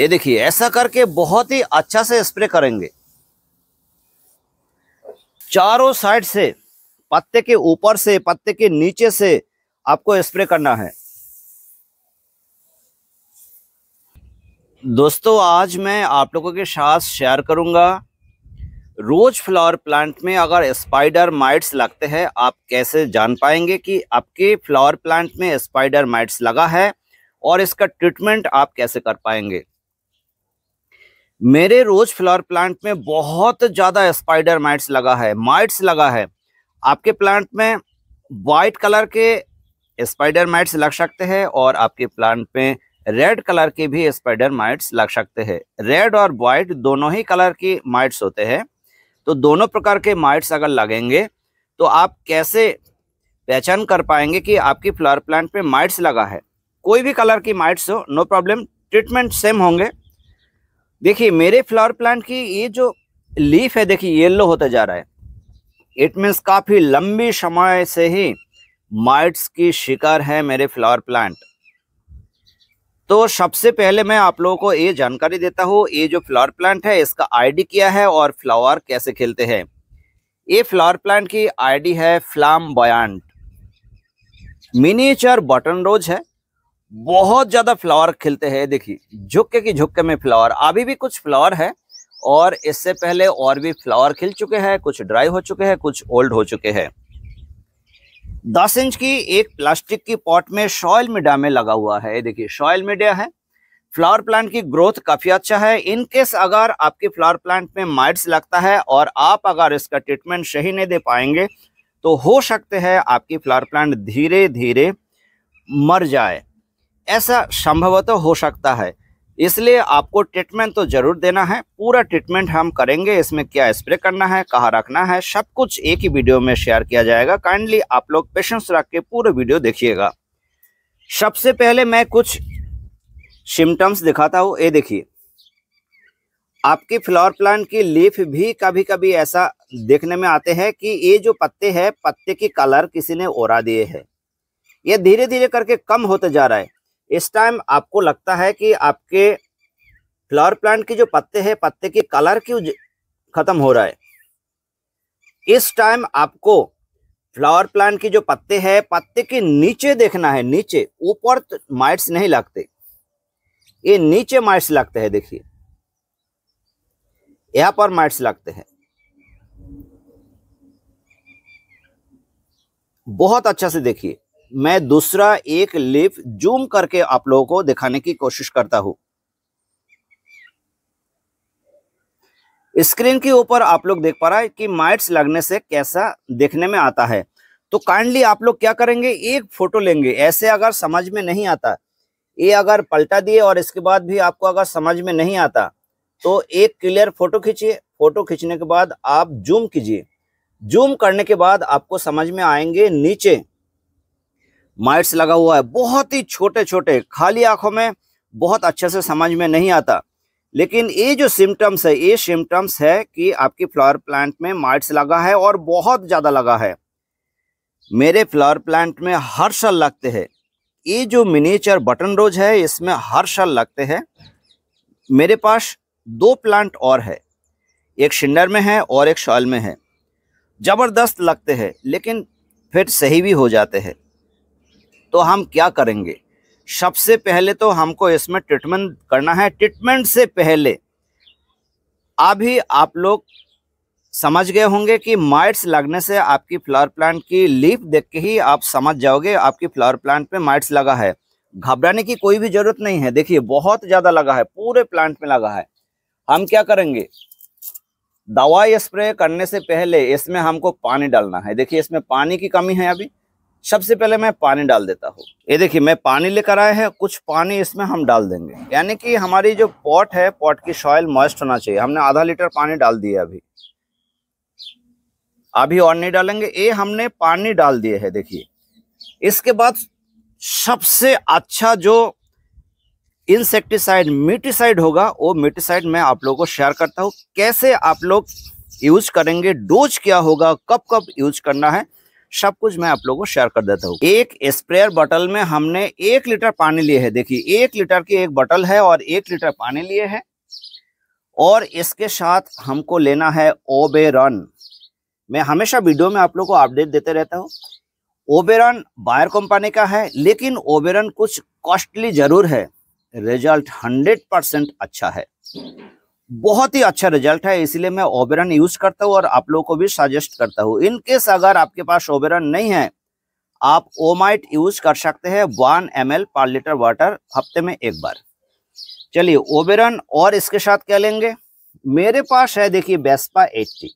ये देखिए ऐसा करके बहुत ही अच्छा से स्प्रे करेंगे चारों साइड से पत्ते के ऊपर से पत्ते के नीचे से आपको स्प्रे करना है दोस्तों आज मैं आप लोगों के साथ शेयर करूंगा रोज फ्लावर प्लांट में अगर स्पाइडर माइट्स लगते हैं आप कैसे जान पाएंगे कि आपके फ्लावर प्लांट में स्पाइडर माइट्स लगा है और इसका ट्रीटमेंट आप कैसे कर पाएंगे मेरे रोज फ्लावर प्लांट में बहुत ज़्यादा स्पाइडर माइट्स लगा है माइट्स लगा है आपके प्लांट में वाइट कलर के स्पाइडर माइट्स लग सकते हैं और आपके प्लांट में रेड कलर के भी स्पाइडर माइट्स लग सकते हैं रेड और वाइट दोनों ही कलर की माइट्स होते हैं तो दोनों प्रकार के माइट्स अगर लगेंगे तो आप कैसे पहचान कर पाएंगे कि आपकी फ्लावर प्लांट पे माइट्स लगा है कोई भी कलर की माइट्स हो नो प्रॉब्लम ट्रीटमेंट सेम होंगे देखिए मेरे फ्लावर प्लांट की ये जो लीफ है देखिए येलो होता जा रहा है इट मीन्स काफ़ी लंबी समय से ही माइट्स की शिकार है मेरे फ्लावर प्लांट तो सबसे पहले मैं आप लोगों को ये जानकारी देता हूँ ये जो फ्लावर प्लांट है इसका आईडी क्या है और फ्लावर कैसे खिलते हैं ये फ्लावर प्लांट की आईडी है फ्लाम बयांट मिनीचर बटन रोज है बहुत ज्यादा फ्लावर खिलते हैं देखिए झुक्के की झुक्के में फ्लावर अभी भी कुछ फ्लावर है और इससे पहले और भी फ्लावर खिल चुके हैं कुछ ड्राई हो चुके हैं कुछ ओल्ड हो चुके हैं दस इंच की एक प्लास्टिक की पॉट में सॉयल मीडिया में लगा हुआ है देखिए सॉयल मीडिया है फ्लावर प्लांट की ग्रोथ काफी अच्छा है इनकेस अगर आपके फ्लावर प्लांट में माइट्स लगता है और आप अगर इसका ट्रीटमेंट सही नहीं दे पाएंगे तो हो सकते हैं आपकी फ्लावर प्लांट धीरे धीरे मर जाए ऐसा संभवतः हो सकता है इसलिए आपको ट्रीटमेंट तो ज़रूर देना है पूरा ट्रीटमेंट हम करेंगे इसमें क्या स्प्रे करना है कहाँ रखना है सब कुछ एक ही वीडियो में शेयर किया जाएगा काइंडली आप लोग पेशेंस रख के पूरा वीडियो देखिएगा सबसे पहले मैं कुछ सिम्टम्स दिखाता हूँ ये देखिए आपकी फ्लावर प्लांट की लीफ भी कभी कभी ऐसा देखने में आते हैं कि ये जो पत्ते हैं पत्ते की कलर किसी ने ओरा दिए है ये धीरे धीरे करके कम होते जा रहा है इस टाइम आपको लगता है कि आपके फ्लावर प्लांट के जो पत्ते हैं पत्ते के कलर क्यों ख़त्म हो रहा है इस टाइम आपको फ्लावर प्लांट की जो पत्ते हैं पत्ते के नीचे देखना है नीचे ऊपर माइट्स तो नहीं लगते ये नीचे माइट्स लगते हैं देखिए यहां पर माइट्स लगते हैं बहुत अच्छा से देखिए मैं दूसरा एक लिप जूम करके आप लोगों को दिखाने की कोशिश करता हूं स्क्रीन के ऊपर आप लोग देख पा रहा है कि माइट्स लगने से कैसा देखने में आता है तो काइंडली आप लोग क्या करेंगे एक फोटो लेंगे ऐसे अगर समझ में नहीं आता ये अगर पलटा दिए और इसके बाद भी आपको अगर समझ में नहीं आता तो एक क्लियर फोटो खींचिए फोटो खींचने के बाद आप जूम कीजिए जूम करने के बाद आपको समझ में आएंगे नीचे माइट्स लगा हुआ है बहुत ही छोटे छोटे खाली आंखों में बहुत अच्छे से समझ में नहीं आता लेकिन ये जो सिम्टम्स है ये सिम्टम्स है कि आपकी फ्लावर प्लांट में माइट्स लगा है और बहुत ज़्यादा लगा है मेरे फ्लावर प्लांट में हर साल लगते हैं ये जो मिनीचर बटन रोज है इसमें हर साल लगते हैं मेरे पास दो प्लांट और है एक शिंडर में है और एक शॉल में है ज़बरदस्त लगते हैं लेकिन फिर सही भी हो जाते हैं तो हम क्या करेंगे सबसे पहले तो हमको इसमें ट्रीटमेंट करना है ट्रीटमेंट से पहले अभी आप लोग समझ गए होंगे कि माइट्स लगने से आपकी फ्लावर प्लांट की लीफ देख के ही आप समझ जाओगे आपकी फ्लावर प्लांट पे माइट्स लगा है घबराने की कोई भी जरूरत नहीं है देखिए बहुत ज़्यादा लगा है पूरे प्लांट में लगा है हम क्या करेंगे दवाई स्प्रे करने से पहले इसमें हमको पानी डालना है देखिए इसमें पानी की कमी है अभी सबसे पहले मैं पानी डाल देता हूँ ये देखिए मैं पानी लेकर आए हैं कुछ पानी इसमें हम डाल देंगे यानी कि हमारी जो पॉट है पॉट की सॉयल मॉइस्ट होना चाहिए हमने आधा लीटर पानी डाल दिया अभी अभी और नहीं डालेंगे ये हमने पानी डाल दिए है देखिए इसके बाद सबसे अच्छा जो इंसेक्टिसाइड मिटिसाइड होगा वो मिटिसाइड मैं आप लोगों को शेयर करता हूँ कैसे आप लोग यूज करेंगे डोज क्या होगा कब कब यूज करना है सब कुछ मैं आप लोगों को शेयर कर देता हूँ एक स्प्रेयर बोतल में हमने एक लीटर पानी लिए है देखिए एक लीटर की एक बोतल है और एक लीटर पानी लिए है और इसके साथ हमको लेना है ओबेरन मैं हमेशा वीडियो में आप लोग को अपडेट देते रहता हूँ ओबेरन बायर कंपनी का है लेकिन ओबेरन कुछ कॉस्टली जरूर है रिजल्ट हंड्रेड परसेंट अच्छा है बहुत ही अच्छा रिजल्ट है इसलिए मैं ओबेरन यूज करता हूँ और आप लोगों को भी सजेस्ट करता हूँ इनकेस अगर आपके पास ओबेरन नहीं है आप ओमाइट यूज कर सकते हैं one M per litre water हफ्ते में एक बार चलिए ओबेरन और इसके साथ क्या लेंगे मेरे पास है देखिए बेस्पा एट्टी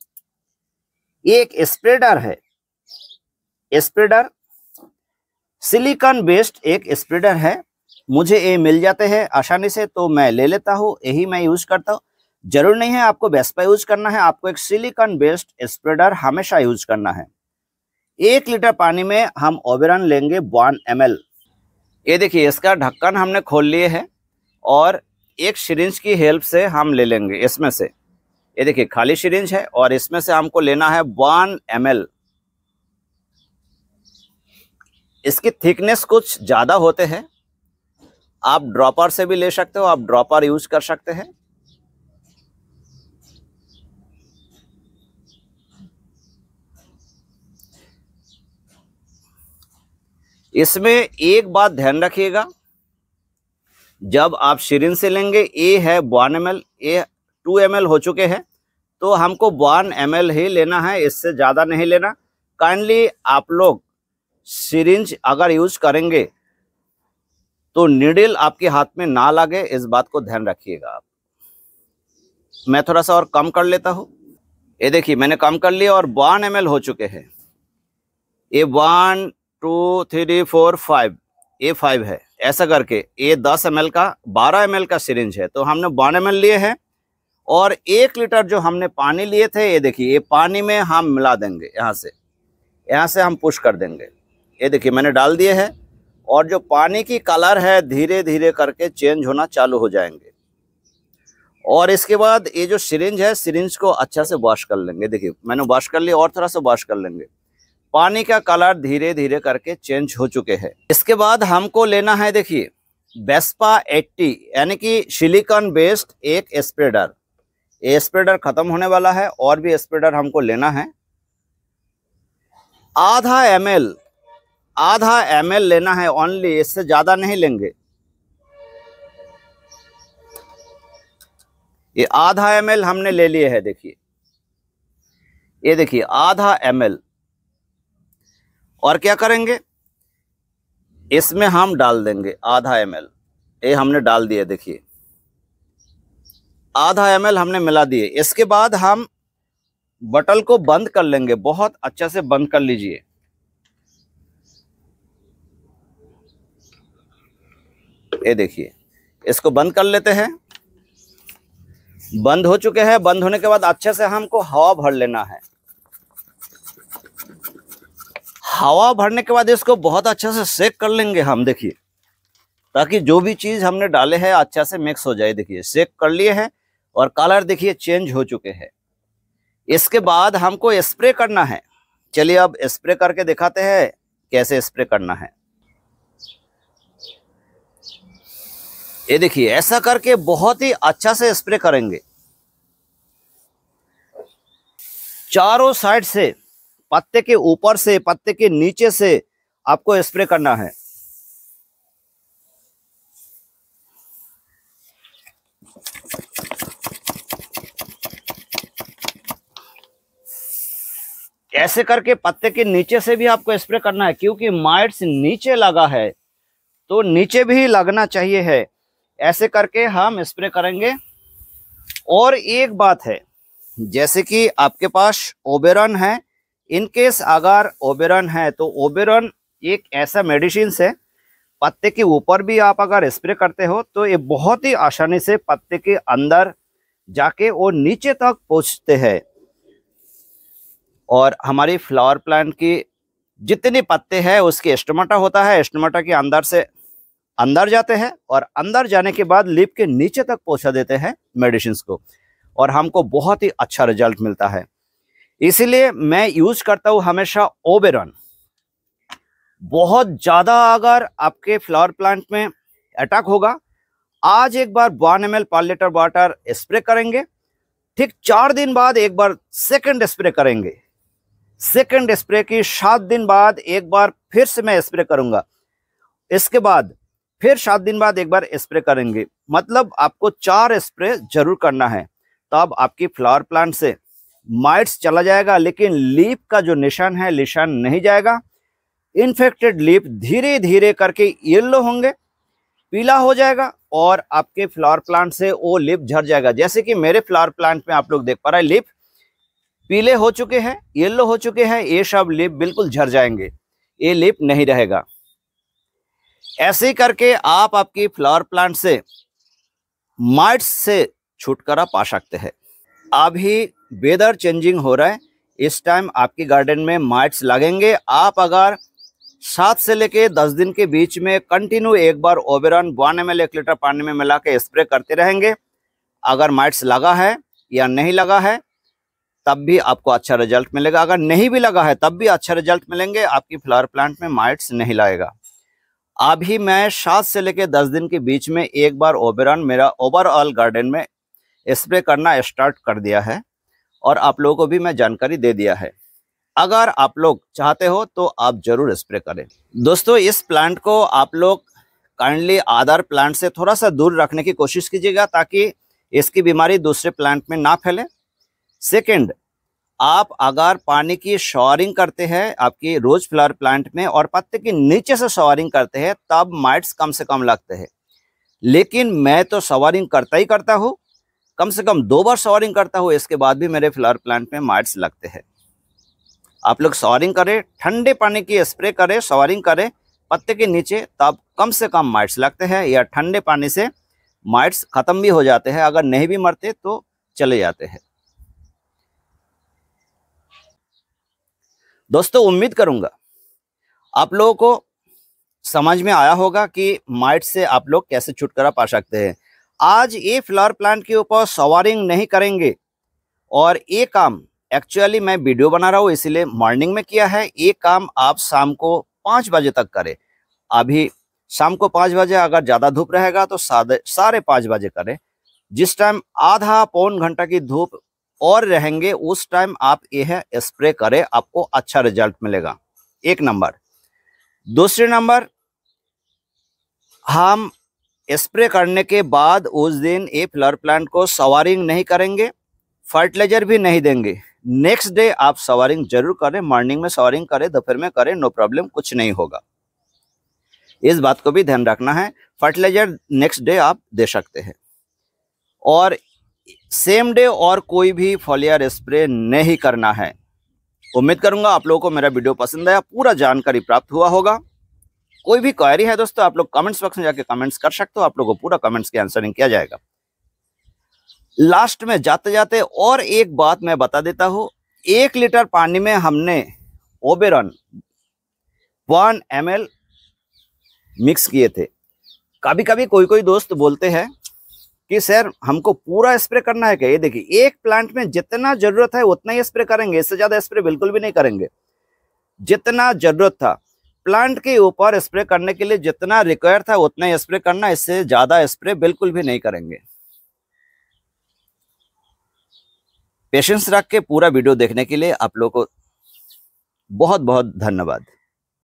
ये एक स्प्रेडर है स्प्रेडर सिलिकॉन बेस्ड एक स्प्रेडर है मुझे ये मिल जाते हैं आसानी से तो मैं ले लेता हूँ यही मैं यूज करता हूँ जरूर नहीं है आपको वेस्पा यूज करना है आपको एक सिलिकॉन बेस्ड स्प्रेडर हमेशा यूज करना है एक लीटर पानी में हम ओबेरन लेंगे वन एम ये देखिए इसका ढक्कन हमने खोल लिए है और एक सिरिंज की हेल्प से हम ले लेंगे इसमें से ये देखिए खाली सिरिंज है और इसमें से हमको लेना है वन एम इसकी थिकनेस कुछ ज़्यादा होते हैं आप ड्रॉपर से भी ले सकते हो आप ड्रॉपर यूज कर सकते हैं इसमें एक बात ध्यान रखिएगा जब आप शिरिन से लेंगे ए है one M L A two M L हो चुके हैं तो हमको वन एम एल ही लेना है इससे ज़्यादा नहीं लेना काइंडली आप लोग सिरिंज अगर यूज करेंगे तो निडिल आपके हाथ में ना लगे इस बात को ध्यान रखिएगा आप मैं थोड़ा सा और कम कर लेता हूँ ये देखिए मैंने कम कर लिया और वन एम हो चुके हैं ये one two three four five A five है ऐसा करके ए दस एम का बारह एम का सिरिंज है तो हमने बारह एम लिए हैं और एक लीटर जो हमने पानी लिए थे ये देखिए ये पानी में हम मिला देंगे यहाँ से यहाँ से हम पुश कर देंगे ये देखिए मैंने डाल दिए हैं और जो पानी की कलर है धीरे धीरे करके चेंज होना चालू हो जाएंगे और इसके बाद ये जो सिरिंज है सिरिंज को अच्छा से वॉश कर लेंगे देखिए मैंने वॉश कर लिया और थोड़ा सा वॉश कर लेंगे पानी का कलर धीरे धीरे करके चेंज हो चुके हैं इसके बाद हमको लेना है देखिए बेस्पा 80 यानी कि सिलिकॉन बेस्ड एक स्प्रेडर ये स्प्रेडर ख़त्म होने वाला है और भी स्प्रेडर हमको लेना है आधा एम आधा एम लेना है ओनली इससे ज़्यादा नहीं लेंगे ये आधा एम हमने ले लिए है देखिए ये देखिए आधा एम और क्या करेंगे इसमें हम डाल देंगे आधा एम ये हमने डाल दिया देखिए आधा एम हमने मिला दिए इसके बाद हम बटल को बंद कर लेंगे बहुत अच्छे से बंद कर लीजिए ये देखिए इसको बंद कर लेते हैं बंद हो चुके हैं बंद होने के बाद अच्छे से हमको हवा भर लेना है हवा भरने के बाद इसको बहुत अच्छे से सेक कर लेंगे हम देखिए ताकि जो भी चीज़ हमने डाले हैं अच्छा से मिक्स हो जाए देखिए सेक कर लिए हैं और कलर देखिए चेंज हो चुके हैं इसके बाद हमको स्प्रे करना है चलिए अब स्प्रे करके दिखाते हैं कैसे स्प्रे करना है ये देखिए ऐसा करके बहुत ही अच्छा से स्प्रे करेंगे चारों साइड से पत्ते के ऊपर से पत्ते के नीचे से आपको स्प्रे करना है ऐसे करके पत्ते के नीचे से भी आपको स्प्रे करना है क्योंकि माइट्स नीचे लगा है तो नीचे भी लगना चाहिए है ऐसे करके हम स्प्रे करेंगे और एक बात है जैसे कि आपके पास ओबेरन है इनकेस अगर ओबेरन है तो ओबेरन एक ऐसा मेडिसिन है पत्ते के ऊपर भी आप अगर स्प्रे करते हो तो ये बहुत ही आसानी से पत्ते के अंदर जाके वो नीचे तक पहुंचते हैं और हमारी फ्लावर प्लांट की जितने पत्ते हैं उसके एस्टोमाटा होता है एस्टोमाटा के अंदर से अंदर जाते हैं और अंदर जाने के बाद लिप के नीचे तक पहुंचा देते हैं मेडिसिन को और हमको बहुत ही अच्छा रिजल्ट मिलता है इसीलिए मैं यूज करता हूं हमेशा ओबेरन बहुत ज़्यादा अगर आपके फ्लावर प्लांट में अटैक होगा आज एक बार one M L per litre water spray करेंगे ठीक चार दिन बाद एक बार सेकंड स्प्रे करेंगे सेकंड स्प्रे की सात दिन बाद एक बार फिर से मैं स्प्रे करूंगा इसके बाद फिर सात दिन बाद एक बार स्प्रे करेंगे मतलब आपको चार स्प्रे जरूर करना है तब आपकी फ्लावर प्लांट से माइट्स चला जाएगा लेकिन लीप का जो निशान है निशान नहीं जाएगा इन्फेक्टेड लीप धीरे धीरे करके येल्लो होंगे पीला हो जाएगा और आपके फ्लावर प्लांट से वो लिप झड़ जाएगा जैसे कि मेरे फ्लावर प्लांट में आप लोग देख पा रहे हैं लिप पीले हो चुके हैं येल्लो हो चुके हैं ये सब लिप बिल्कुल झड़ जाएंगे ये लिप नहीं रहेगा ऐसे करके आप आपकी फ्लावर प्लांट से माइट्स से छुटकारा पा सकते हैं अभी वेदर चेंजिंग हो रहा है इस टाइम आपके गार्डन में माइट्स लगेंगे आप अगर सात से लेके दस दिन के बीच में कंटिन्यू एक बार ओबेरन वन एम एक लीटर पानी में मिला के स्प्रे करते रहेंगे अगर माइट्स लगा है या नहीं लगा है तब भी आपको अच्छा रिजल्ट मिलेगा अगर नहीं भी लगा है तब भी अच्छा रिजल्ट मिलेंगे आपकी फ्लावर प्लांट में माइट्स नहीं लगेगा अभी मैं सात से लेकर दस दिन के बीच में एक बार ओबेरन मेरा ओवरऑल गार्डन में स्प्रे करना स्टार्ट कर दिया है और आप लोगों को भी मैं जानकारी दे दिया है अगर आप लोग चाहते हो तो आप जरूर स्प्रे करें दोस्तों इस प्लांट को आप लोग काइंडली आधार प्लांट से थोड़ा सा दूर रखने की कोशिश कीजिएगा ताकि इसकी बीमारी दूसरे प्लांट में ना फैले सेकंड आप अगर पानी की शॉरिंग करते हैं आपकी रोज फ्लावर प्लांट में और पत्ते के नीचे से शॉरिंग करते हैं तब माइट्स कम से कम लगते हैं लेकिन मैं तो शॉरिंग करता ही करता हूँ कम से कम दो बार सॉरिंग करता हूँ इसके बाद भी मेरे फ्लावर प्लांट में माइट्स लगते हैं आप लोग सॉरिंग करें ठंडे पानी की स्प्रे करें सॉरिंग करें पत्ते के नीचे तब कम से कम माइट्स लगते हैं या ठंडे पानी से माइट्स ख़त्म भी हो जाते हैं अगर नहीं भी मरते तो चले जाते हैं दोस्तों उम्मीद करूंगा आप लोगों को समझ में आया होगा कि माइट से आप लोग कैसे छुटकारा पा सकते हैं आज ये फ्लावर प्लांट के ऊपर सवारिंग नहीं करेंगे और ये काम एक्चुअली मैं वीडियो बना रहा हूँ इसीलिए मॉर्निंग में किया है ये काम आप शाम को पाँच बजे तक करें अभी शाम को पाँच बजे अगर ज़्यादा धूप रहेगा तो साढ़े साढ़े पाँच बजे करें जिस टाइम आधा पौन घंटा की धूप और रहेंगे उस टाइम आप यह स्प्रे करें आपको अच्छा रिजल्ट मिलेगा एक नंबर दूसरे नंबर हम स्प्रे करने के बाद उस दिन ये फ्लर प्लांट को सवारिंग नहीं करेंगे फर्टिलाइजर भी नहीं देंगे नेक्स्ट डे आप सवारिंग जरूर करें मॉर्निंग में सवारिंग करें दोपहर में करें नो प्रॉब्लम कुछ नहीं होगा इस बात को भी ध्यान रखना है फर्टिलाइजर नेक्स्ट डे आप दे सकते हैं और सेम डे और कोई भी फॉलियर स्प्रे नहीं करना है उम्मीद करूंगा आप लोगों को मेरा वीडियो पसंद आया पूरा जानकारी प्राप्त हुआ होगा कोई भी क्वायरी है दोस्तों आप लोग कमेंट्स बॉक्स में जाके कमेंट्स कर सकते हो आप लोगों को पूरा कमेंट्स की आंसरिंग किया जाएगा लास्ट में जाते जाते और एक बात मैं बता देता हूँ एक लीटर पानी में हमने ओबेरन वन एम मिक्स किए थे कभी कभी कोई कोई दोस्त बोलते हैं कि सर हमको पूरा स्प्रे करना है क्या ये देखिए एक प्लांट में जितना जरूरत है उतना ही स्प्रे करेंगे इससे ज़्यादा स्प्रे बिल्कुल भी नहीं करेंगे जितना जरूरत था प्लांट के ऊपर स्प्रे करने के लिए जितना रिक्वायर था उतना स्प्रे करना इससे ज़्यादा स्प्रे बिल्कुल भी नहीं करेंगे पेशेंस रख के पूरा वीडियो देखने के लिए आप लोगों को बहुत बहुत धन्यवाद